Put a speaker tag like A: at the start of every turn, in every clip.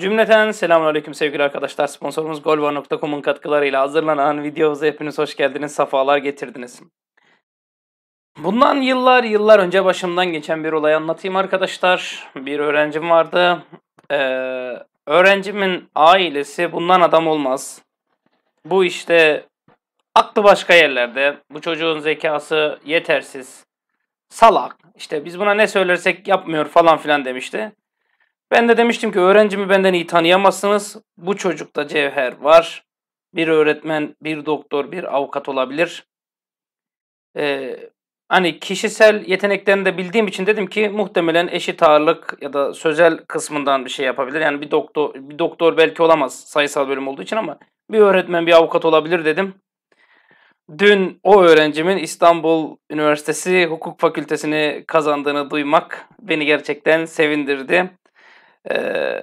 A: Cümleten selamünaleyküm sevgili arkadaşlar. Sponsorumuz golva.com'un katkılarıyla hazırlanan videomuza hepiniz hoş geldiniz, safalar getirdiniz. Bundan yıllar yıllar önce başımdan geçen bir olay anlatayım arkadaşlar. Bir öğrencim vardı. Ee, öğrencimin ailesi bundan adam olmaz. Bu işte aklı başka yerlerde. Bu çocuğun zekası yetersiz. Salak. İşte biz buna ne söylersek yapmıyor falan filan demişti. Ben de demiştim ki öğrencimi benden iyi tanıyamazsınız. Bu çocukta cevher var. Bir öğretmen, bir doktor, bir avukat olabilir. Ee, hani kişisel yeteneklerini de bildiğim için dedim ki muhtemelen eşit ağırlık ya da sözel kısmından bir şey yapabilir. Yani bir doktor bir doktor belki olamaz sayısal bölüm olduğu için ama bir öğretmen, bir avukat olabilir dedim. Dün o öğrencimin İstanbul Üniversitesi Hukuk Fakültesini kazandığını duymak beni gerçekten sevindirdi. Ee,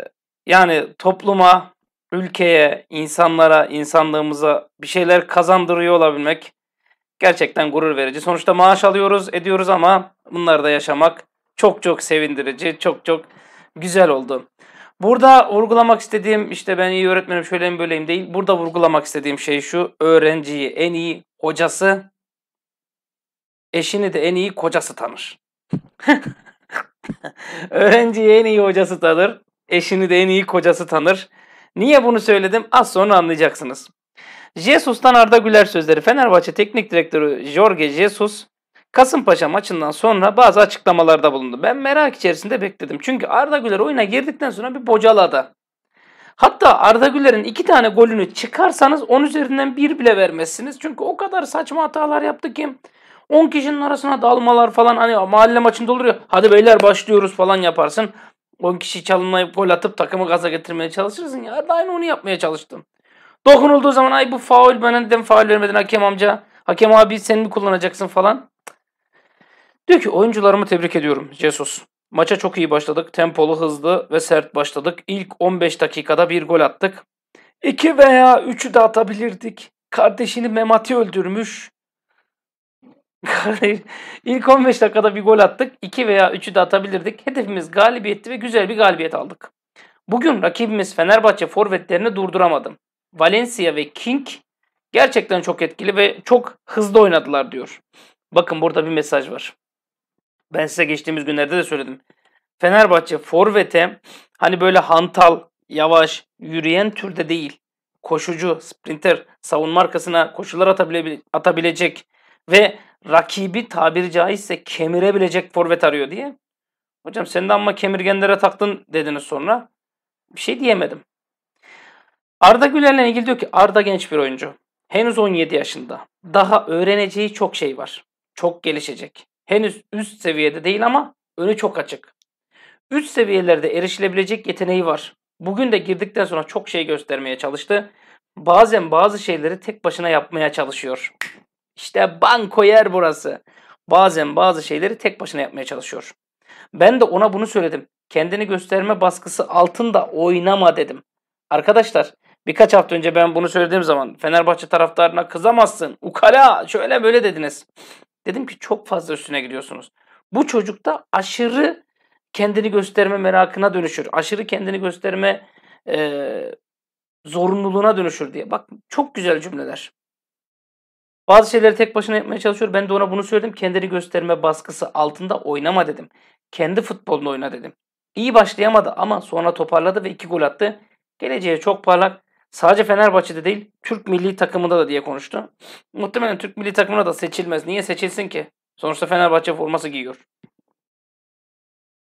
A: yani topluma, ülkeye, insanlara, insanlığımıza bir şeyler kazandırıyor olabilmek gerçekten gurur verici. Sonuçta maaş alıyoruz, ediyoruz ama bunları da yaşamak çok çok sevindirici, çok çok güzel oldu. Burada vurgulamak istediğim işte ben iyi öğretmenim şöyleyim böyleyim değil. Burada vurgulamak istediğim şey şu. Öğrenciyi en iyi hocası, eşini de en iyi kocası tanır. Öğrenciyi en iyi hocası tanır, eşini de en iyi kocası tanır. Niye bunu söyledim? Az sonra anlayacaksınız. Jesus'tan Arda Güler sözleri Fenerbahçe Teknik Direktörü Jorge Jesus Kasımpaşa maçından sonra bazı açıklamalarda bulundu. Ben merak içerisinde bekledim. Çünkü Arda Güler oyuna girdikten sonra bir bocaladı. Hatta Arda Güler'in iki tane golünü çıkarsanız 10 üzerinden bir bile vermezsiniz. Çünkü o kadar saçma hatalar yaptı ki 10 kişinin arasına dalmalar falan hani mahalle maçında olur ya hadi beyler başlıyoruz falan yaparsın. 10 kişi çalınmayıp gol atıp takımı gaza getirmeye çalışırsın ya. Da aynı onu yapmaya çalıştım. Dokunulduğu zaman ay bu faul ben neden faul vermedin hakem amca. Hakem abi seni mi kullanacaksın falan. Diyor ki oyuncularımı tebrik ediyorum Jesus. Maça çok iyi başladık. Tempolu, hızlı ve sert başladık. İlk 15 dakikada bir gol attık. 2 veya 3'ü de atabilirdik. Kardeşini Memati öldürmüş. İlk 15 dakikada bir gol attık. 2 veya 3'ü de atabilirdik. Hedefimiz galibiyetti ve güzel bir galibiyet aldık. Bugün rakibimiz Fenerbahçe forvetlerini durduramadım. Valencia ve King gerçekten çok etkili ve çok hızlı oynadılar diyor. Bakın burada bir mesaj var. Ben size geçtiğimiz günlerde de söyledim. Fenerbahçe forvete hani böyle hantal, yavaş, yürüyen türde değil. Koşucu, sprinter, savunma arkasına koşular atabile- atabilecek ve rakibi tabiri caizse kemirebilecek forvet arıyor diye. Hocam sen de ama kemirgenlere taktın dediniz sonra. Bir şey diyemedim. Arda Güler'le ilgili diyor ki Arda genç bir oyuncu. Henüz 17 yaşında. Daha öğreneceği çok şey var. Çok gelişecek. Henüz üst seviyede değil ama önü çok açık. Üst seviyelerde erişilebilecek yeteneği var. Bugün de girdikten sonra çok şey göstermeye çalıştı. Bazen bazı şeyleri tek başına yapmaya çalışıyor. İşte banko yer burası. Bazen bazı şeyleri tek başına yapmaya çalışıyor. Ben de ona bunu söyledim. Kendini gösterme baskısı altında oynama dedim. Arkadaşlar birkaç hafta önce ben bunu söylediğim zaman Fenerbahçe taraftarına kızamazsın. Ukala şöyle böyle dediniz. Dedim ki çok fazla üstüne gidiyorsunuz. Bu çocukta aşırı kendini gösterme merakına dönüşür. Aşırı kendini gösterme e, zorunluluğuna dönüşür diye. Bak çok güzel cümleler. Bazı şeyleri tek başına yapmaya çalışıyor. Ben de ona bunu söyledim. Kendini gösterme baskısı altında oynama dedim. Kendi futbolunu oyna dedim. İyi başlayamadı ama sonra toparladı ve iki gol attı. Geleceği çok parlak. Sadece Fenerbahçe'de değil, Türk milli takımında da diye konuştu. Muhtemelen Türk milli takımına da seçilmez. Niye seçilsin ki? Sonuçta Fenerbahçe forması giyiyor.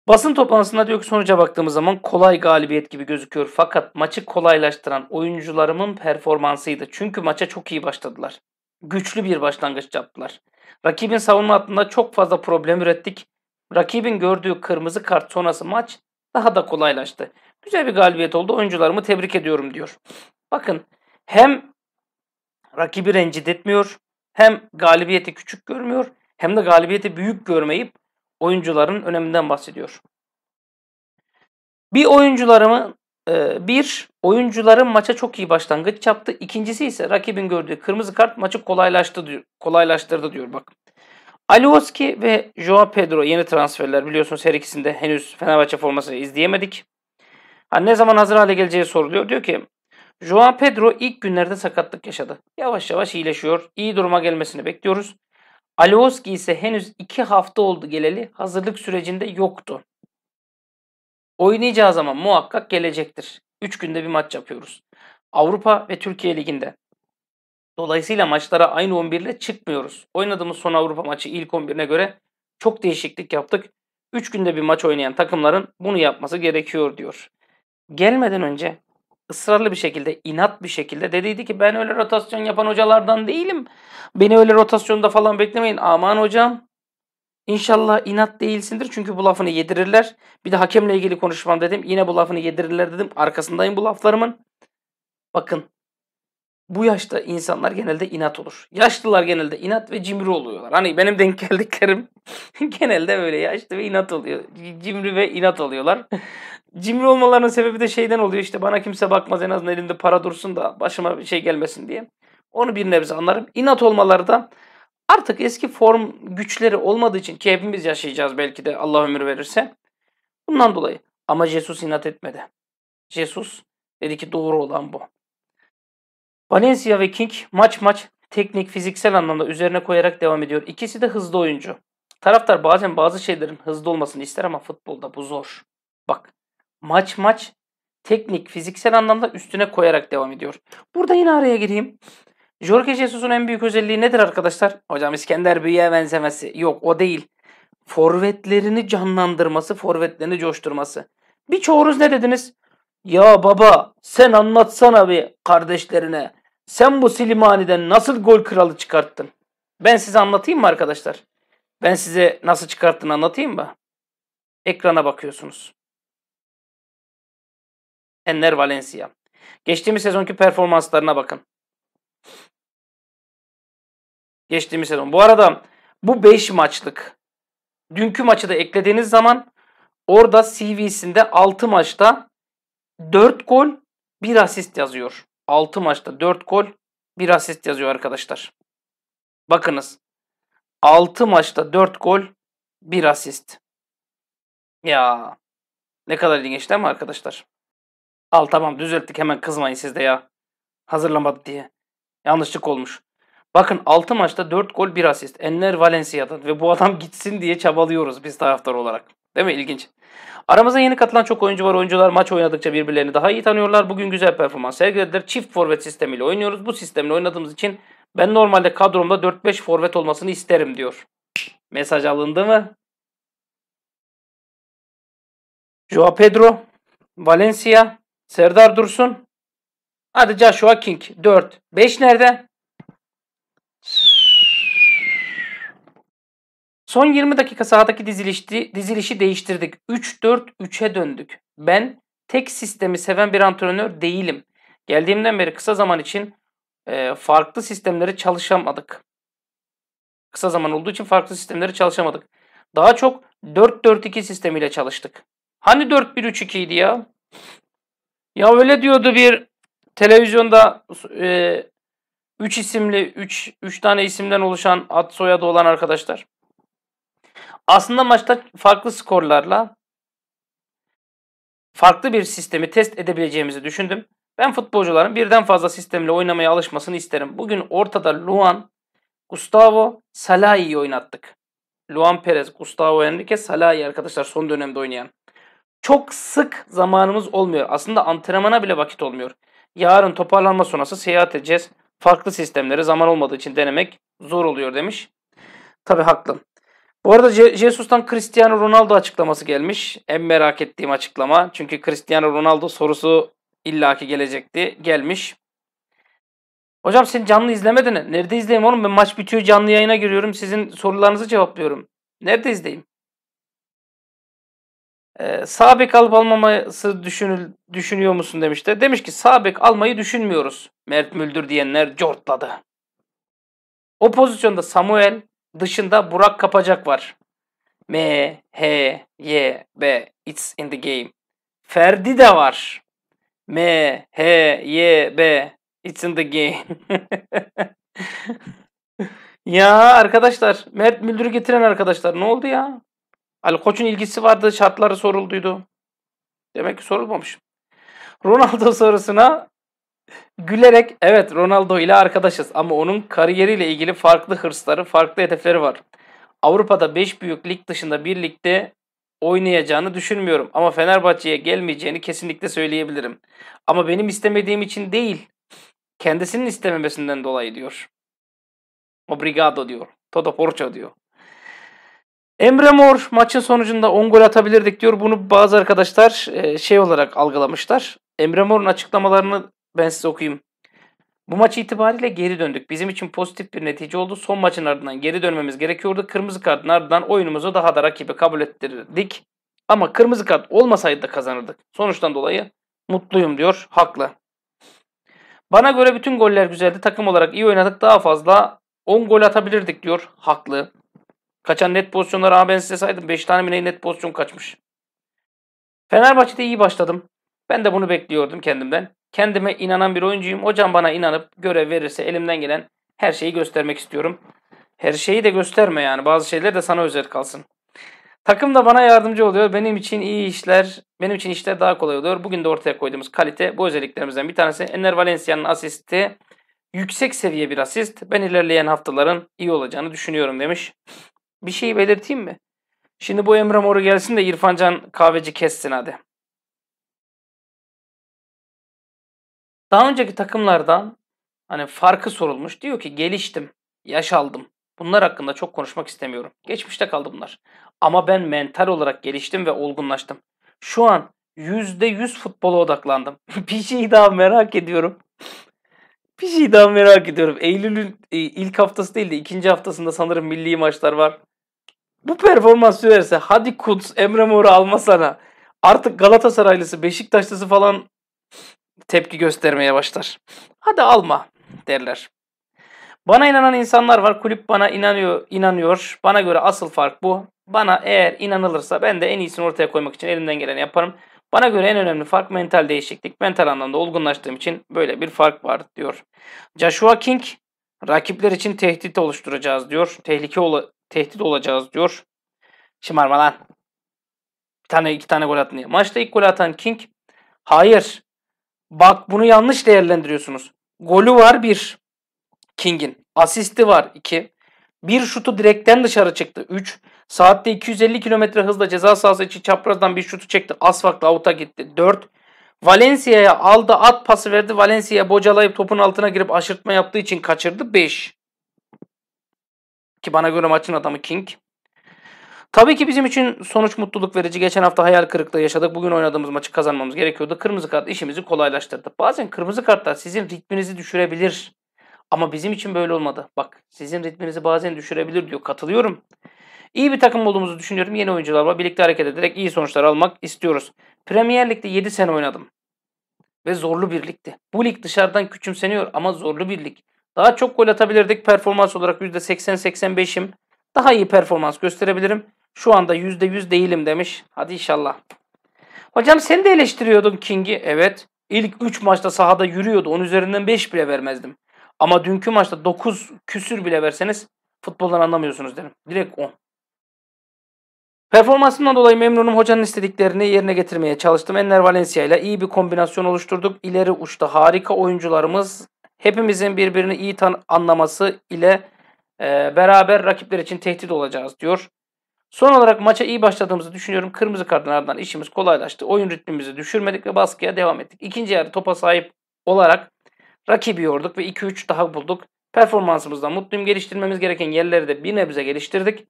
A: Basın toplantısında diyor ki sonuca baktığımız zaman kolay galibiyet gibi gözüküyor. Fakat maçı kolaylaştıran oyuncularımın performansıydı. Çünkü maça çok iyi başladılar güçlü bir başlangıç yaptılar. Rakibin savunma hattında çok fazla problem ürettik. Rakibin gördüğü kırmızı kart sonrası maç daha da kolaylaştı. Güzel bir galibiyet oldu. Oyuncularımı tebrik ediyorum diyor. Bakın hem rakibi rencide etmiyor, hem galibiyeti küçük görmüyor, hem de galibiyeti büyük görmeyip oyuncuların öneminden bahsediyor. Bir oyuncularımı ee, bir, oyuncuların maça çok iyi başlangıç yaptı. İkincisi ise rakibin gördüğü kırmızı kart maçı kolaylaştı diyor, kolaylaştırdı diyor bak. Alioski ve Joao Pedro yeni transferler biliyorsunuz her ikisinde henüz Fenerbahçe formasını izleyemedik. Ha, ne zaman hazır hale geleceği soruluyor. Diyor ki Joao Pedro ilk günlerde sakatlık yaşadı. Yavaş yavaş iyileşiyor. İyi duruma gelmesini bekliyoruz. Alioski ise henüz iki hafta oldu geleli hazırlık sürecinde yoktu. Oynayacağı zaman muhakkak gelecektir. 3 günde bir maç yapıyoruz. Avrupa ve Türkiye Ligi'nde. Dolayısıyla maçlara aynı 11 ile çıkmıyoruz. Oynadığımız son Avrupa maçı ilk 11'ine göre çok değişiklik yaptık. 3 günde bir maç oynayan takımların bunu yapması gerekiyor diyor. Gelmeden önce ısrarlı bir şekilde, inat bir şekilde dediydi ki ben öyle rotasyon yapan hocalardan değilim. Beni öyle rotasyonda falan beklemeyin. Aman hocam İnşallah inat değilsindir çünkü bu lafını yedirirler. Bir de hakemle ilgili konuşmam dedim. Yine bu lafını yedirirler dedim. Arkasındayım bu laflarımın. Bakın bu yaşta insanlar genelde inat olur. Yaşlılar genelde inat ve cimri oluyorlar. Hani benim denk geldiklerim genelde böyle yaşlı ve inat oluyor. Cimri ve inat oluyorlar. cimri olmalarının sebebi de şeyden oluyor işte bana kimse bakmaz en azından elimde para dursun da başıma bir şey gelmesin diye. Onu bir nebze anlarım. İnat olmaları da Artık eski form güçleri olmadığı için ki hepimiz yaşayacağız belki de Allah ömür verirse. Bundan dolayı. Ama Jesus inat etmedi. Jesus dedi ki doğru olan bu. Valencia ve King maç maç teknik, fiziksel anlamda üzerine koyarak devam ediyor. İkisi de hızlı oyuncu. Taraftar bazen bazı şeylerin hızlı olmasını ister ama futbolda bu zor. Bak maç maç teknik, fiziksel anlamda üstüne koyarak devam ediyor. Burada yine araya gireyim. Jorge Jesus'un en büyük özelliği nedir arkadaşlar? Hocam İskender Büyü'ye benzemesi. Yok o değil. Forvetlerini canlandırması, forvetlerini coşturması. Birçoğunuz ne dediniz? Ya baba sen anlatsana bir kardeşlerine. Sen bu Silimani'den nasıl gol kralı çıkarttın? Ben size anlatayım mı arkadaşlar? Ben size nasıl çıkarttığını anlatayım mı? Ekrana bakıyorsunuz. Enner Valencia. Geçtiğimiz sezonki performanslarına bakın. Geçtiğimiz sezon. Bu arada bu 5 maçlık dünkü maçı da eklediğiniz zaman orada CV'sinde 6 maçta 4 gol 1 asist yazıyor. 6 maçta 4 gol 1 asist yazıyor arkadaşlar. Bakınız. 6 maçta 4 gol 1 asist. Ya ne kadar ilginç değil mi arkadaşlar? Al tamam düzelttik hemen kızmayın siz de ya. Hazırlamadı diye. Yanlışlık olmuş. Bakın 6 maçta 4 gol 1 asist. Enner Valencia'da ve bu adam gitsin diye çabalıyoruz biz taraftar olarak. Değil mi? İlginç. Aramıza yeni katılan çok oyuncu var. Oyuncular maç oynadıkça birbirlerini daha iyi tanıyorlar. Bugün güzel performans sergilediler. Çift forvet sistemiyle oynuyoruz. Bu sistemle oynadığımız için ben normalde kadromda 4-5 forvet olmasını isterim diyor. Mesaj alındı mı? Joao Pedro, Valencia, Serdar Dursun, Hadi Joshua King 4. 5 nerede? Son 20 dakika sahadaki dizilişti, dizilişi değiştirdik. 3-4-3'e döndük. Ben tek sistemi seven bir antrenör değilim. Geldiğimden beri kısa zaman için e, farklı sistemleri çalışamadık. Kısa zaman olduğu için farklı sistemleri çalışamadık. Daha çok 4-4-2 sistemiyle çalıştık. Hani 4-1-3-2 idi ya? Ya öyle diyordu bir televizyonda e, üç isimli, üç, üç tane isimden oluşan ad soyadı olan arkadaşlar. Aslında maçta farklı skorlarla farklı bir sistemi test edebileceğimizi düşündüm. Ben futbolcuların birden fazla sistemle oynamaya alışmasını isterim. Bugün ortada Luan, Gustavo, Salah'ı oynattık. Luan Perez, Gustavo Henrique, Salah'ı arkadaşlar son dönemde oynayan. Çok sık zamanımız olmuyor. Aslında antrenmana bile vakit olmuyor. Yarın toparlanma sonrası seyahat edeceğiz. Farklı sistemleri zaman olmadığı için denemek zor oluyor demiş. Tabi haklı. Bu arada Je- Jesus'tan Cristiano Ronaldo açıklaması gelmiş. En merak ettiğim açıklama. Çünkü Cristiano Ronaldo sorusu illaki gelecekti. Gelmiş. Hocam sen canlı izlemedin. Nerede izleyeyim oğlum? Ben maç bitiyor canlı yayına giriyorum. Sizin sorularınızı cevaplıyorum. Nerede izleyeyim? E, ee, sağ alıp almaması düşünül, düşünüyor musun demişler. Demiş ki sağ almayı düşünmüyoruz. Mert Müldür diyenler cortladı. O pozisyonda Samuel dışında Burak Kapacak var. M, H, Y, B. It's in the game. Ferdi de var. M, H, Y, B. It's in the game. ya arkadaşlar Mert Müldür'ü getiren arkadaşlar ne oldu ya? Ali Koç'un ilgisi vardı. Şartları sorulduydu. Demek ki sorulmamış. Ronaldo sorusuna gülerek evet Ronaldo ile arkadaşız ama onun kariyeriyle ilgili farklı hırsları, farklı hedefleri var. Avrupa'da 5 büyük lig dışında bir ligde oynayacağını düşünmüyorum ama Fenerbahçe'ye gelmeyeceğini kesinlikle söyleyebilirim. Ama benim istemediğim için değil, kendisinin istememesinden dolayı diyor. Obrigado diyor. Todo porcho diyor. Emre Mor maçın sonucunda 10 gol atabilirdik diyor. Bunu bazı arkadaşlar e, şey olarak algılamışlar. Emre Mor'un açıklamalarını ben size okuyayım. Bu maç itibariyle geri döndük. Bizim için pozitif bir netice oldu. Son maçın ardından geri dönmemiz gerekiyordu. Kırmızı kartın ardından oyunumuzu daha da rakibi kabul ettirdik. Ama kırmızı kart olmasaydı da kazanırdık. Sonuçtan dolayı mutluyum diyor. Haklı. Bana göre bütün goller güzeldi. Takım olarak iyi oynadık. Daha fazla 10 gol atabilirdik diyor. Haklı. Kaçan net pozisyonları abi ben size saydım. 5 tane bile net pozisyon kaçmış. Fenerbahçe'de iyi başladım. Ben de bunu bekliyordum kendimden. Kendime inanan bir oyuncuyum. Hocam bana inanıp görev verirse elimden gelen her şeyi göstermek istiyorum. Her şeyi de gösterme yani. Bazı şeyler de sana özel kalsın. Takım da bana yardımcı oluyor. Benim için iyi işler, benim için işler daha kolay oluyor. Bugün de ortaya koyduğumuz kalite bu özelliklerimizden bir tanesi. Enner Valencia'nın asisti yüksek seviye bir asist. Ben ilerleyen haftaların iyi olacağını düşünüyorum demiş bir şey belirteyim mi? Şimdi bu Emre Mor'u gelsin de İrfancan kahveci kessin hadi. Daha önceki takımlardan hani farkı sorulmuş. Diyor ki geliştim, yaş aldım. Bunlar hakkında çok konuşmak istemiyorum. Geçmişte kaldı bunlar. Ama ben mental olarak geliştim ve olgunlaştım. Şu an %100 futbola odaklandım. bir şey daha merak ediyorum. bir şey daha merak ediyorum. Eylül'ün e, ilk haftası değil de ikinci haftasında sanırım milli maçlar var bu performans sürerse hadi Kuts Emre Mor'u alma sana. Artık Galatasaraylısı, Beşiktaşlısı falan tepki göstermeye başlar. Hadi alma derler. Bana inanan insanlar var. Kulüp bana inanıyor, inanıyor. Bana göre asıl fark bu. Bana eğer inanılırsa ben de en iyisini ortaya koymak için elimden geleni yaparım. Bana göre en önemli fark mental değişiklik. Mental anlamda olgunlaştığım için böyle bir fark var diyor. Joshua King rakipler için tehdit oluşturacağız diyor. Tehlike tehdit olacağız diyor. Şımarma lan. Bir tane iki tane gol attın diye. Maçta ilk gol atan King. Hayır. Bak bunu yanlış değerlendiriyorsunuz. Golü var bir. King'in. Asisti var iki. Bir şutu direkten dışarı çıktı. üç. Saatte 250 km hızla ceza sahası için çaprazdan bir şutu çekti. Asfakla avuta gitti. dört. Valencia'ya aldı at pası verdi. Valencia'ya bocalayıp topun altına girip aşırtma yaptığı için kaçırdı. 5. Ki bana göre maçın adamı King. Tabii ki bizim için sonuç mutluluk verici. Geçen hafta hayal kırıklığı yaşadık. Bugün oynadığımız maçı kazanmamız gerekiyordu. Kırmızı kart işimizi kolaylaştırdı. Bazen kırmızı kartlar sizin ritminizi düşürebilir. Ama bizim için böyle olmadı. Bak sizin ritminizi bazen düşürebilir diyor. Katılıyorum. İyi bir takım olduğumuzu düşünüyorum. Yeni oyuncularla birlikte hareket ederek iyi sonuçlar almak istiyoruz. Premier Lig'de 7 sene oynadım. Ve zorlu bir ligdi. Bu lig dışarıdan küçümseniyor ama zorlu bir lig. Daha çok gol atabilirdik. Performans olarak %80-85'im. Daha iyi performans gösterebilirim. Şu anda %100 değilim demiş. Hadi inşallah. Hocam sen de eleştiriyordun King'i. Evet. İlk 3 maçta sahada yürüyordu. 10 üzerinden 5 bile vermezdim. Ama dünkü maçta 9 küsür bile verseniz futboldan anlamıyorsunuz derim. Direkt 10. Performansından dolayı memnunum. Hocanın istediklerini yerine getirmeye çalıştım. Enner Valencia ile iyi bir kombinasyon oluşturduk. İleri uçta harika oyuncularımız hepimizin birbirini iyi tan anlaması ile e, beraber rakipler için tehdit olacağız diyor. Son olarak maça iyi başladığımızı düşünüyorum. Kırmızı kartın ardından işimiz kolaylaştı. Oyun ritmimizi düşürmedik ve baskıya devam ettik. İkinci yarı topa sahip olarak rakibi yorduk ve 2-3 daha bulduk. Performansımızdan mutluyum. Geliştirmemiz gereken yerleri de bir nebze geliştirdik.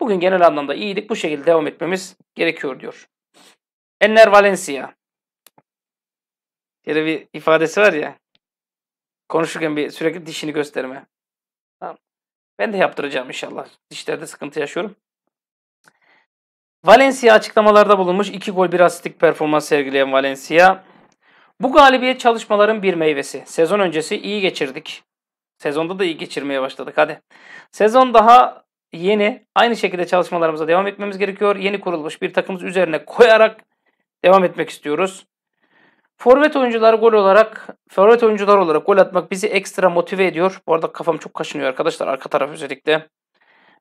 A: Bugün genel anlamda iyiydik. Bu şekilde devam etmemiz gerekiyor diyor. Enner Valencia. Yine bir ifadesi var ya. Konuşurken bir sürekli dişini gösterme. Tamam. Ben de yaptıracağım inşallah. Dişlerde sıkıntı yaşıyorum. Valencia açıklamalarda bulunmuş. 2 gol 1 asistlik performans sergileyen Valencia. Bu galibiyet çalışmaların bir meyvesi. Sezon öncesi iyi geçirdik. Sezonda da iyi geçirmeye başladık hadi. Sezon daha yeni. Aynı şekilde çalışmalarımıza devam etmemiz gerekiyor. Yeni kurulmuş bir takımız üzerine koyarak devam etmek istiyoruz. Forvet oyuncular gol olarak, forvet oyuncular olarak gol atmak bizi ekstra motive ediyor. Bu arada kafam çok kaşınıyor arkadaşlar arka taraf özellikle.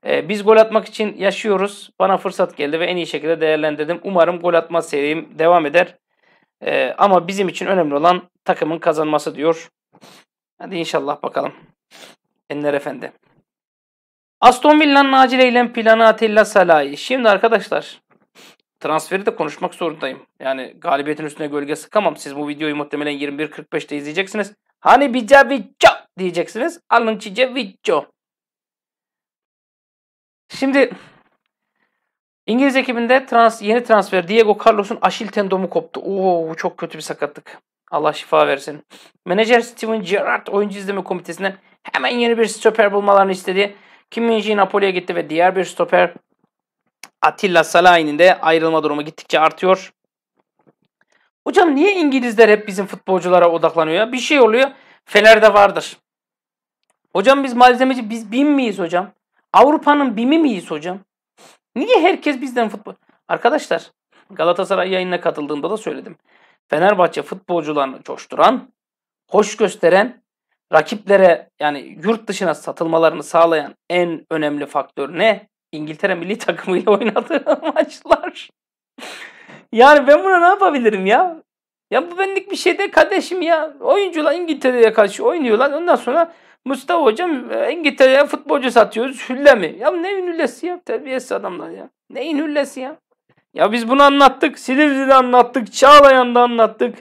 A: Ee, biz gol atmak için yaşıyoruz. Bana fırsat geldi ve en iyi şekilde değerlendirdim. Umarım gol atma serim devam eder. Ee, ama bizim için önemli olan takımın kazanması diyor. Hadi inşallah bakalım. Enler Efendi. Aston Villa'nın acil eylem planı Atilla Salahi. Şimdi arkadaşlar transferi de konuşmak zorundayım. Yani galibiyetin üstüne gölge sıkamam. Siz bu videoyu muhtemelen 21.45'te izleyeceksiniz. Hani bica vicco diyeceksiniz. Alın çice vicco. Şimdi İngiliz ekibinde trans, yeni transfer Diego Carlos'un aşil tendomu koptu. Oo çok kötü bir sakatlık. Allah şifa versin. Menajer Steven Gerrard oyuncu izleme komitesinden hemen yeni bir stoper bulmalarını istedi. Kim Min Napoli'ye gitti ve diğer bir stoper Atilla Salahin'in de ayrılma durumu gittikçe artıyor. Hocam niye İngilizler hep bizim futbolculara odaklanıyor ya? Bir şey oluyor. Fener'de vardır. Hocam biz malzemeci biz BİM miyiz hocam? Avrupa'nın BİM'i miyiz hocam? Niye herkes bizden futbol... Arkadaşlar Galatasaray yayınına katıldığımda da söyledim. Fenerbahçe futbolcularını coşturan, hoş gösteren, rakiplere yani yurt dışına satılmalarını sağlayan en önemli faktör ne? İngiltere milli takımıyla oynadığı maçlar. yani ben buna ne yapabilirim ya? Ya bu benlik bir şey de kardeşim ya. Oyuncular İngiltere'ye karşı oynuyorlar. Ondan sonra Mustafa hocam e, İngiltere'ye futbolcu satıyoruz. Hülle mi? Ya ne hüllesi ya? Terbiyesiz adamlar ya. Neyin hüllesi ya? Ya biz bunu anlattık. Silivri'de anlattık. Çağlayan'da anlattık.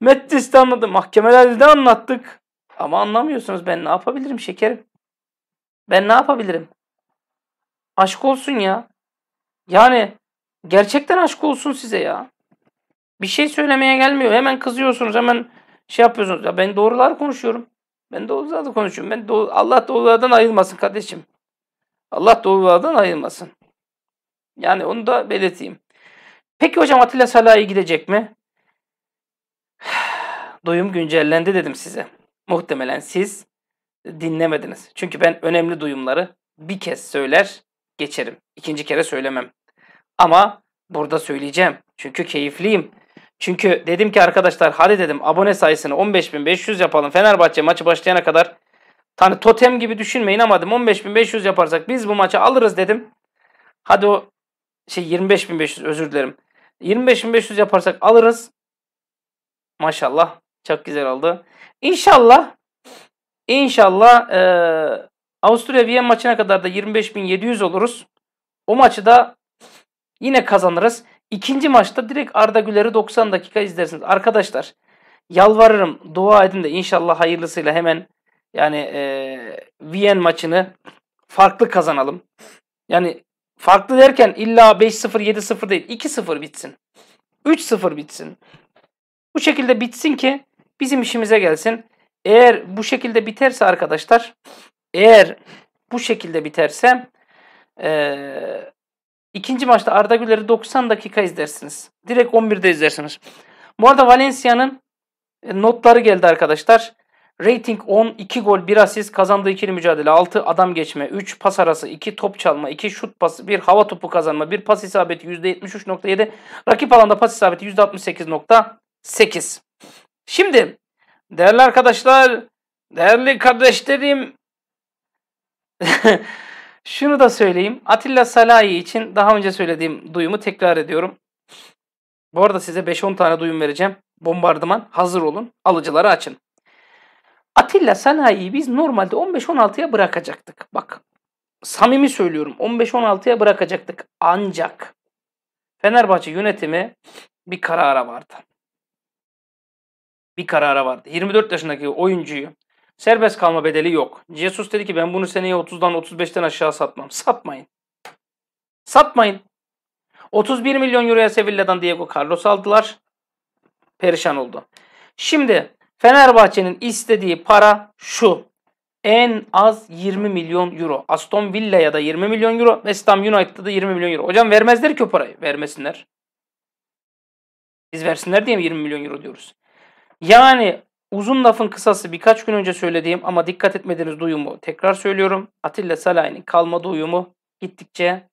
A: Mettis'te anlattık. Mahkemelerde de anlattık. Ama anlamıyorsunuz ben ne yapabilirim şekerim? Ben ne yapabilirim? Aşk olsun ya. Yani gerçekten aşk olsun size ya. Bir şey söylemeye gelmiyor. Hemen kızıyorsunuz. Hemen şey yapıyorsunuz. Ya ben doğrular konuşuyorum. Ben doğruları konuşuyorum. Ben doğru, Allah doğrulardan ayrılmasın kardeşim. Allah doğrulardan ayrılmasın. Yani onu da belirteyim. Peki hocam Atilla Salah'a gidecek mi? Duyum güncellendi dedim size. Muhtemelen siz dinlemediniz. Çünkü ben önemli duyumları bir kez söyler geçerim. İkinci kere söylemem. Ama burada söyleyeceğim. Çünkü keyifliyim. Çünkü dedim ki arkadaşlar hadi dedim abone sayısını 15.500 yapalım. Fenerbahçe maçı başlayana kadar hani totem gibi düşünmeyin ama 15.500 yaparsak biz bu maçı alırız dedim. Hadi o şey 25.500 özür dilerim. 25.500 yaparsak alırız. Maşallah çok güzel oldu. İnşallah İnşallah e, Avusturya Viyen maçına kadar da 25.700 oluruz. O maçı da yine kazanırız. İkinci maçta direkt Arda Güler'i 90 dakika izlersiniz. Arkadaşlar yalvarırım dua edin de inşallah hayırlısıyla hemen yani e, Viyen maçını farklı kazanalım. Yani farklı derken illa 5-0 7-0 değil 2-0 bitsin. 3-0 bitsin. Bu şekilde bitsin ki bizim işimize gelsin. Eğer bu şekilde biterse arkadaşlar eğer bu şekilde biterse e, ikinci maçta Arda Güler'i 90 dakika izlersiniz. Direkt 11'de izlersiniz. Bu arada Valencia'nın e, notları geldi arkadaşlar. Rating 10, 2 gol, 1 asist, kazandığı ikili mücadele 6, adam geçme 3, pas arası 2, top çalma 2, şut pası 1, hava topu kazanma 1, pas isabeti %73.7, rakip alanda pas isabeti %68.8. Şimdi değerli arkadaşlar, değerli kardeşlerim Şunu da söyleyeyim. Atilla Salahi için daha önce söylediğim duyumu tekrar ediyorum. Bu arada size 5-10 tane duyum vereceğim. Bombardıman hazır olun. Alıcıları açın. Atilla Salahi'yi biz normalde 15-16'ya bırakacaktık. Bak samimi söylüyorum 15-16'ya bırakacaktık. Ancak Fenerbahçe yönetimi bir karara vardı. Bir karara vardı. 24 yaşındaki oyuncuyu Serbest kalma bedeli yok. Jesus dedi ki ben bunu seneye 30'dan 35'ten aşağı satmam. Satmayın. Satmayın. 31 milyon euroya Sevilla'dan Diego Carlos aldılar. Perişan oldu. Şimdi Fenerbahçe'nin istediği para şu. En az 20 milyon euro. Aston Villa'ya da 20 milyon euro. West Ham United'da da 20 milyon euro. Hocam vermezler ki o parayı. Vermesinler. Biz versinler diye mi 20 milyon euro diyoruz? Yani Uzun lafın kısası birkaç gün önce söylediğim ama dikkat etmediğiniz duyumu tekrar söylüyorum. Atilla Salahin'in kalma duyumu gittikçe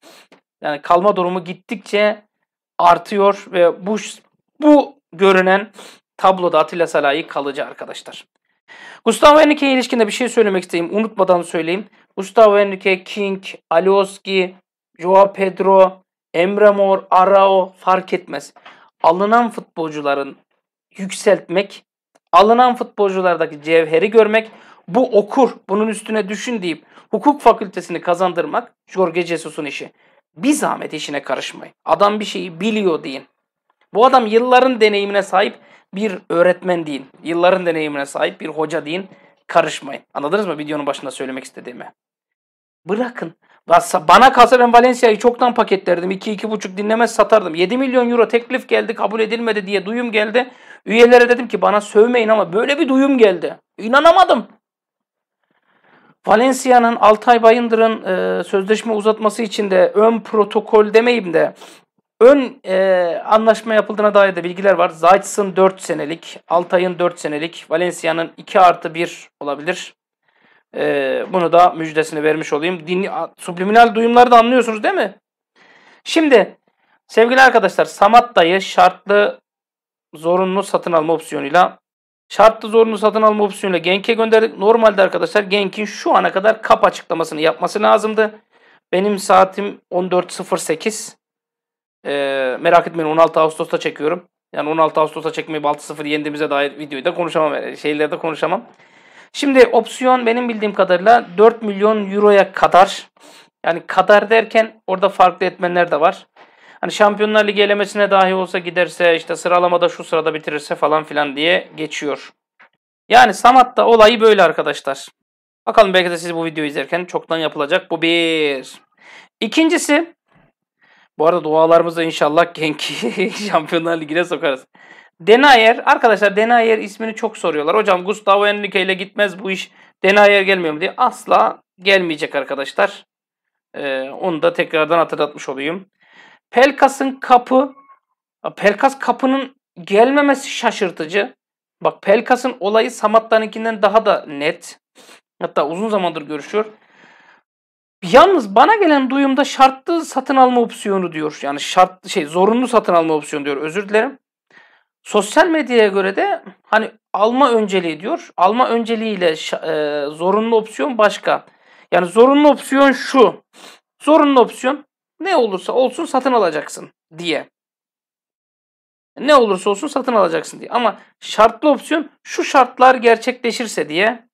A: yani kalma durumu gittikçe artıyor ve bu bu görünen tabloda Atilla Salahi kalıcı arkadaşlar. Gustavo Henrique'ye ilişkinde bir şey söylemek isteyeyim. Unutmadan söyleyeyim. Gustavo Henrique, King, Alioski, Joao Pedro, Emre Mor, Arao fark etmez. Alınan futbolcuların yükseltmek alınan futbolculardaki cevheri görmek, bu okur, bunun üstüne düşün deyip hukuk fakültesini kazandırmak Jorge Jesus'un işi. Bir zahmet işine karışmayın. Adam bir şeyi biliyor deyin. Bu adam yılların deneyimine sahip bir öğretmen deyin. Yılların deneyimine sahip bir hoca deyin. Karışmayın. Anladınız mı videonun başında söylemek istediğimi? Bırakın. Bana kalsa ben Valencia'yı çoktan paketlerdim. 2-2,5 dinlemez satardım. 7 milyon euro teklif geldi kabul edilmedi diye duyum geldi. Üyelere dedim ki bana sövmeyin ama böyle bir duyum geldi. İnanamadım. Valencia'nın Altay Bayındır'ın e, sözleşme uzatması için de ön protokol demeyeyim de ön e, anlaşma yapıldığına dair de bilgiler var. Zayt'sın 4 senelik, Altay'ın 4 senelik, Valencia'nın 2 artı 1 olabilir. E, bunu da müjdesini vermiş olayım. Din, subliminal duyumları da anlıyorsunuz değil mi? Şimdi sevgili arkadaşlar Samat dayı şartlı zorunlu satın alma opsiyonuyla şartlı zorunlu satın alma opsiyonuyla Genk'e gönderdik. Normalde arkadaşlar Genk'in şu ana kadar kap açıklamasını yapması lazımdı. Benim saatim 14.08. Ee, merak etmeyin 16 Ağustos'ta çekiyorum. Yani 16 Ağustos'ta çekmeyip 6.0 yendiğimize dair videoyu da konuşamam. Şeyleri de konuşamam. Şimdi opsiyon benim bildiğim kadarıyla 4 milyon euroya kadar. Yani kadar derken orada farklı etmenler de var. Hani Şampiyonlar Ligi elemesine dahi olsa giderse işte sıralamada şu sırada bitirirse falan filan diye geçiyor. Yani Samat'ta olayı böyle arkadaşlar. Bakalım belki de siz bu videoyu izlerken çoktan yapılacak bu bir. İkincisi bu arada dualarımızda inşallah Genki Şampiyonlar Ligi'ne sokarız. Denayer arkadaşlar Denayer ismini çok soruyorlar. Hocam Gustavo Enrique ile gitmez bu iş. Denayer gelmiyor mu diye. Asla gelmeyecek arkadaşlar. Ee, onu da tekrardan hatırlatmış olayım. Pelkas'ın kapı Pelkas kapının gelmemesi şaşırtıcı. Bak Pelkas'ın olayı Samatta'nınkinden daha da net. Hatta uzun zamandır görüşüyor. Yalnız bana gelen duyumda şartlı satın alma opsiyonu diyor. Yani şart şey zorunlu satın alma opsiyonu diyor. Özür dilerim. Sosyal medyaya göre de hani alma önceliği diyor. Alma önceliğiyle e, zorunlu opsiyon başka. Yani zorunlu opsiyon şu. Zorunlu opsiyon ne olursa olsun satın alacaksın diye. Ne olursa olsun satın alacaksın diye. Ama şartlı opsiyon şu şartlar gerçekleşirse diye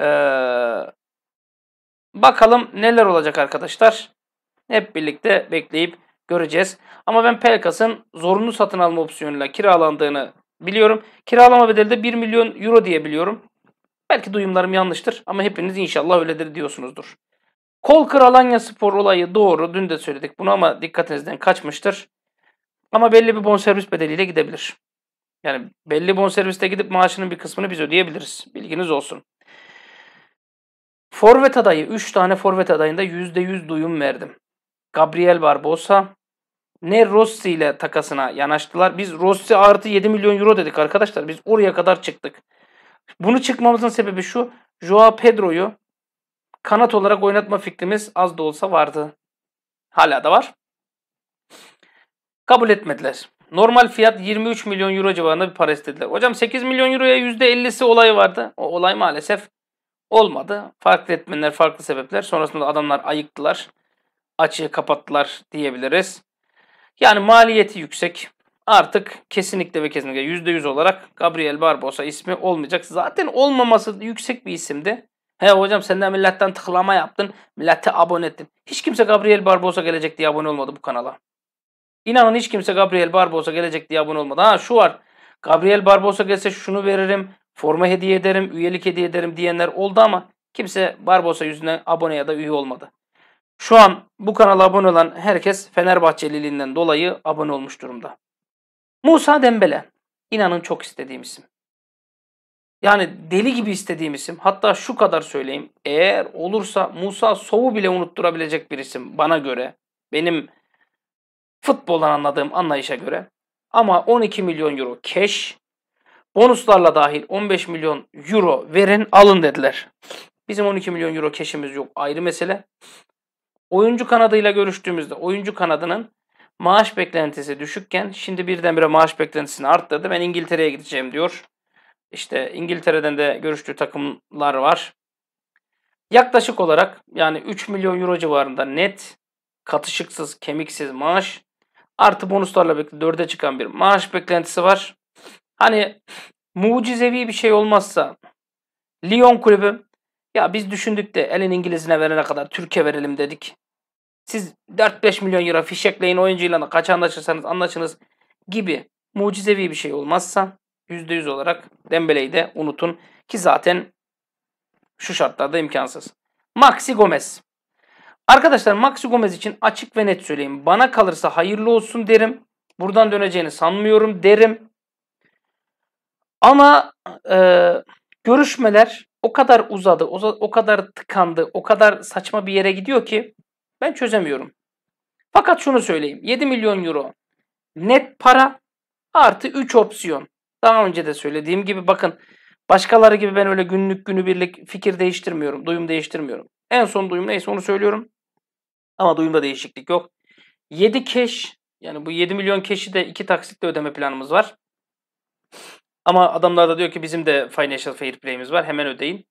A: ee, bakalım neler olacak arkadaşlar. Hep birlikte bekleyip göreceğiz. Ama ben Pelkas'ın zorunlu satın alma opsiyonuyla kiralandığını biliyorum. Kiralama bedeli de 1 milyon euro diye biliyorum. Belki duyumlarım yanlıştır ama hepiniz inşallah öyledir diyorsunuzdur. Kol Kralanya Spor olayı doğru. Dün de söyledik bunu ama dikkatinizden kaçmıştır. Ama belli bir bonservis bedeliyle gidebilir. Yani belli bonserviste gidip maaşının bir kısmını biz ödeyebiliriz. Bilginiz olsun. Forvet adayı, 3 tane forvet adayında %100 duyum verdim. Gabriel Barbosa, ne Rossi ile takasına yanaştılar. Biz Rossi artı 7 milyon euro dedik arkadaşlar. Biz oraya kadar çıktık. Bunu çıkmamızın sebebi şu. Joao Pedro'yu kanat olarak oynatma fikrimiz az da olsa vardı. Hala da var. Kabul etmediler. Normal fiyat 23 milyon euro civarında bir para istediler. Hocam 8 milyon euroya %50'si olay vardı. O olay maalesef olmadı. Farklı etmenler, farklı sebepler. Sonrasında adamlar ayıktılar. Açığı kapattılar diyebiliriz. Yani maliyeti yüksek. Artık kesinlikle ve kesinlikle %100 olarak Gabriel Barbosa ismi olmayacak. Zaten olmaması yüksek bir isimdi. He hocam senden milletten tıklama yaptın. Millete abone ettin. Hiç kimse Gabriel Barbosa gelecek diye abone olmadı bu kanala. İnanın hiç kimse Gabriel Barbosa gelecek diye abone olmadı. Ha şu var. Gabriel Barbosa gelse şunu veririm. Forma hediye ederim. Üyelik hediye ederim diyenler oldu ama kimse Barbosa yüzünden abone ya da üye olmadı. Şu an bu kanala abone olan herkes Fenerbahçeliliğinden dolayı abone olmuş durumda. Musa Dembele. İnanın çok istediğim isim. Yani deli gibi istediğim isim. Hatta şu kadar söyleyeyim. Eğer olursa Musa Sovu bile unutturabilecek bir isim bana göre. Benim futboldan anladığım anlayışa göre. Ama 12 milyon euro cash. Bonuslarla dahil 15 milyon euro verin alın dediler. Bizim 12 milyon euro cash'imiz yok ayrı mesele. Oyuncu kanadıyla görüştüğümüzde oyuncu kanadının maaş beklentisi düşükken şimdi birdenbire maaş beklentisini arttırdı. Ben İngiltere'ye gideceğim diyor. İşte İngiltere'den de görüştüğü takımlar var. Yaklaşık olarak yani 3 milyon euro civarında net katışıksız, kemiksiz maaş artı bonuslarla birlikte 4'e çıkan bir maaş beklentisi var. Hani mucizevi bir şey olmazsa Lyon kulübü ya biz düşündük de elin İngiliz'ine verene kadar Türkiye verelim dedik. Siz 4-5 milyon euro fişekleyin oyuncuyla kaç anlaşırsanız anlaşınız gibi mucizevi bir şey olmazsa %100 olarak Dembele'yi de unutun. Ki zaten şu şartlarda imkansız. Maxi Gomez. Arkadaşlar Maxi Gomez için açık ve net söyleyeyim. Bana kalırsa hayırlı olsun derim. Buradan döneceğini sanmıyorum derim. Ama e, görüşmeler o kadar uzadı, o, kadar tıkandı, o kadar saçma bir yere gidiyor ki ben çözemiyorum. Fakat şunu söyleyeyim. 7 milyon euro net para artı 3 opsiyon. Daha önce de söylediğim gibi bakın başkaları gibi ben öyle günlük günübirlik fikir değiştirmiyorum, duyum değiştirmiyorum. En son duyum neyse onu söylüyorum. Ama duyumda değişiklik yok. 7 keş yani bu 7 milyon keşi de iki taksitle ödeme planımız var. Ama adamlar da diyor ki bizim de financial fair play'imiz var hemen ödeyin.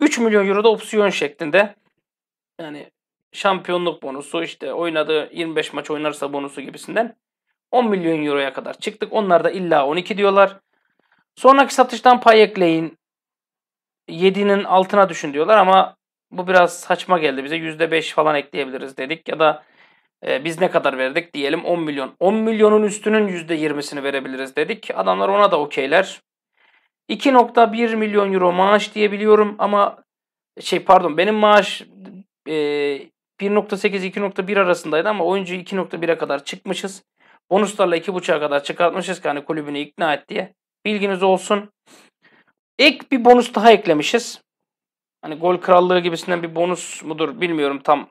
A: 3 milyon euro da opsiyon şeklinde. Yani şampiyonluk bonusu işte oynadığı 25 maç oynarsa bonusu gibisinden. 10 milyon euroya kadar çıktık. Onlar da illa 12 diyorlar. Sonraki satıştan pay ekleyin. 7'nin altına düşün diyorlar ama bu biraz saçma geldi bize. %5 falan ekleyebiliriz dedik ya da e, biz ne kadar verdik diyelim 10 milyon. 10 milyonun üstünün %20'sini verebiliriz dedik. Adamlar ona da okeyler. 2.1 milyon euro maaş diyebiliyorum ama şey pardon benim maaş e, 1.8-2.1 arasındaydı ama oyuncu 2.1'e kadar çıkmışız. Bonuslarla 2.5'a kadar çıkartmışız ki hani kulübünü ikna et diye. Bilginiz olsun. Ek bir bonus daha eklemişiz. Hani gol krallığı gibisinden bir bonus mudur bilmiyorum tam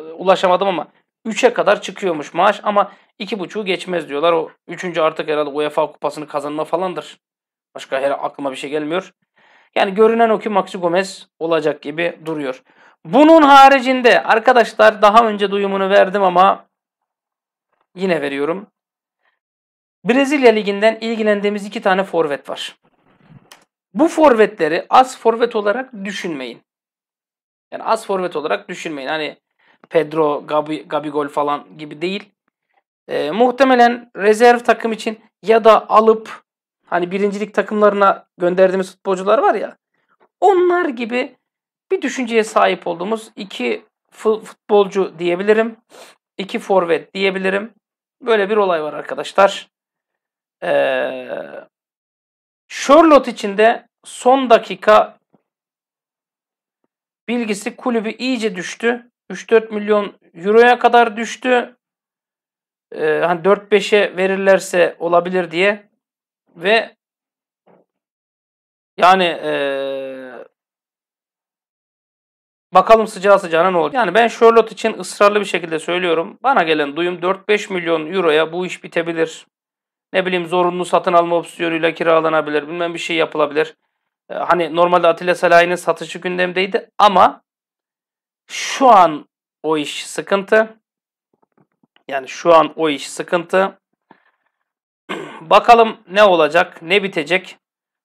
A: e, ulaşamadım ama 3'e kadar çıkıyormuş maaş ama 2.5'u geçmez diyorlar. O 3. artık herhalde UEFA kupasını kazanma falandır. Başka her aklıma bir şey gelmiyor. Yani görünen o ki Maxi Gomez olacak gibi duruyor. Bunun haricinde arkadaşlar daha önce duyumunu verdim ama yine veriyorum. Brezilya Ligi'nden ilgilendiğimiz iki tane forvet var. Bu forvetleri az forvet olarak düşünmeyin. Yani az forvet olarak düşünmeyin. Hani Pedro, Gabi, Gabigol falan gibi değil. E, muhtemelen rezerv takım için ya da alıp hani birincilik takımlarına gönderdiğimiz futbolcular var ya. Onlar gibi bir düşünceye sahip olduğumuz iki futbolcu diyebilirim. iki forvet diyebilirim. Böyle bir olay var arkadaşlar. Ee, Charlotte için de son dakika bilgisi kulübü iyice düştü. 3-4 milyon euroya kadar düştü. Ee, hani 4-5'e verirlerse olabilir diye. Ve yani ee, bakalım sıcağı sıcağına ne olur. Yani ben Charlotte için ısrarlı bir şekilde söylüyorum. Bana gelen duyum 4-5 milyon euroya bu iş bitebilir. Ne bileyim zorunlu satın alma opsiyonuyla kiralanabilir. Bilmem bir şey yapılabilir. Ee, hani normalde Atilla Salahi'nin satışı gündemdeydi ama şu an o iş sıkıntı. Yani şu an o iş sıkıntı. Bakalım ne olacak, ne bitecek.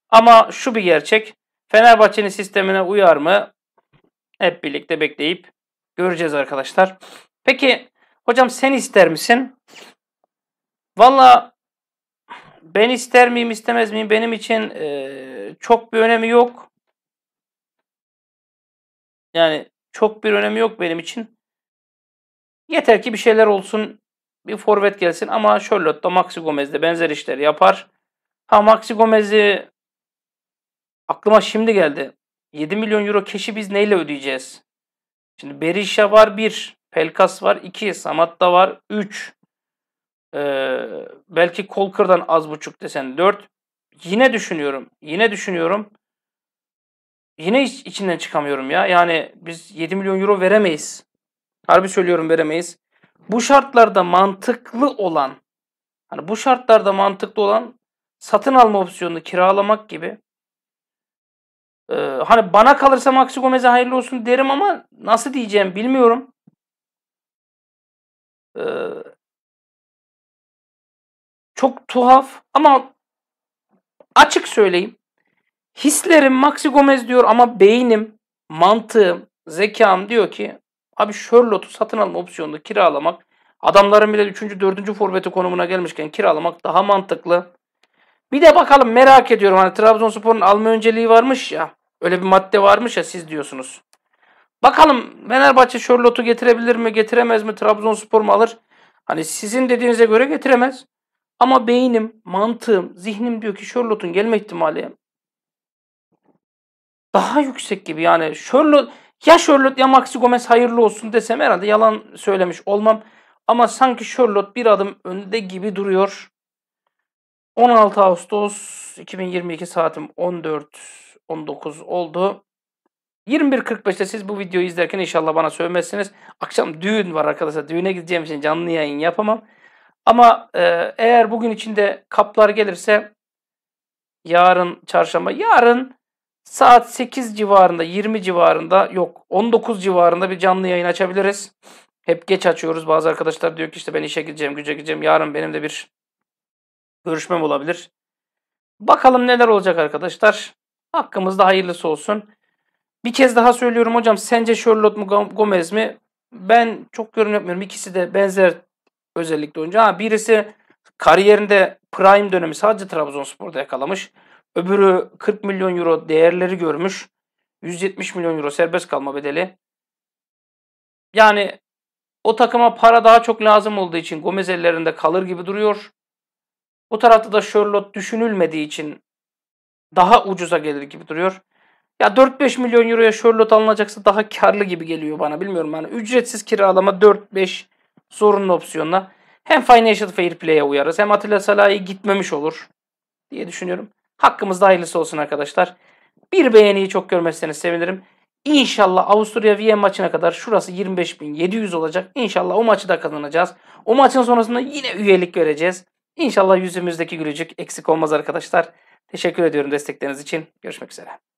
A: Ama şu bir gerçek. Fenerbahçe'nin sistemine uyar mı? Hep birlikte bekleyip göreceğiz arkadaşlar. Peki hocam sen ister misin? Valla ben ister miyim istemez miyim benim için e, çok bir önemi yok. Yani çok bir önemi yok benim için. Yeter ki bir şeyler olsun. Bir forvet gelsin ama Charlotte da Maxi Gomez de benzer işler yapar. Ha Maxi Gomez'i aklıma şimdi geldi. 7 milyon euro keşi biz neyle ödeyeceğiz? Şimdi Berisha var 1, Pelkas var 2, da var 3. Ee, belki kol kırdan az buçuk desen 4. Yine düşünüyorum. Yine düşünüyorum. Yine iç, içinden çıkamıyorum ya. Yani biz 7 milyon euro veremeyiz. Harbi söylüyorum veremeyiz. Bu şartlarda mantıklı olan hani bu şartlarda mantıklı olan satın alma opsiyonunu kiralamak gibi ee, hani bana kalırsa Maxi Gomez'e hayırlı olsun derim ama nasıl diyeceğim bilmiyorum. Ee, çok tuhaf ama açık söyleyeyim. Hislerim Maxi Gomez diyor ama beynim, mantığım, zekam diyor ki abi Sherlock'u satın alma opsiyonunu kiralamak adamların bile 3. 4. forveti konumuna gelmişken kiralamak daha mantıklı. Bir de bakalım merak ediyorum hani Trabzonspor'un alma önceliği varmış ya. Öyle bir madde varmış ya siz diyorsunuz. Bakalım Fenerbahçe Sherlock'u getirebilir mi getiremez mi Trabzonspor mu alır? Hani sizin dediğinize göre getiremez. Ama beynim, mantığım, zihnim diyor ki Sherlock'un gelme ihtimali daha yüksek gibi. Yani Sherlock ya Sherlock ya Maxi Gomez hayırlı olsun desem herhalde yalan söylemiş olmam. Ama sanki Sherlock bir adım önde gibi duruyor. 16 Ağustos 2022 saatim 14.19 oldu. 21.45'te siz bu videoyu izlerken inşallah bana sövmezsiniz. Akşam düğün var arkadaşlar. Düğüne gideceğim için canlı yayın yapamam. Ama e, eğer bugün içinde kaplar gelirse yarın çarşamba, yarın saat 8 civarında, 20 civarında yok 19 civarında bir canlı yayın açabiliriz. Hep geç açıyoruz. Bazı arkadaşlar diyor ki işte ben işe gideceğim, güce gideceğim. Yarın benim de bir görüşmem olabilir. Bakalım neler olacak arkadaşlar. Hakkımızda hayırlısı olsun. Bir kez daha söylüyorum hocam. Sence Charlotte mu Gomez mi? Ben çok yorum yapmıyorum. İkisi de benzer özellikle oyuncu. Ha, birisi kariyerinde prime dönemi sadece Trabzonspor'da yakalamış. Öbürü 40 milyon euro değerleri görmüş. 170 milyon euro serbest kalma bedeli. Yani o takıma para daha çok lazım olduğu için Gomez ellerinde kalır gibi duruyor. Bu tarafta da Charlotte düşünülmediği için daha ucuza gelir gibi duruyor. Ya 4-5 milyon euroya Charlotte alınacaksa daha karlı gibi geliyor bana bilmiyorum. Yani ücretsiz kiralama 4-5 Zorunlu opsiyonla. Hem Financial Fair Play'e uyarız hem Atilla Salah'ı gitmemiş olur diye düşünüyorum. Hakkımız Hakkımızda hayırlısı olsun arkadaşlar. Bir beğeniyi çok görmezseniz sevinirim. İnşallah Avusturya Viyen maçına kadar şurası 25.700 olacak. İnşallah o maçı da kazanacağız. O maçın sonrasında yine üyelik göreceğiz. İnşallah yüzümüzdeki gülücük eksik olmaz arkadaşlar. Teşekkür ediyorum destekleriniz için. Görüşmek üzere.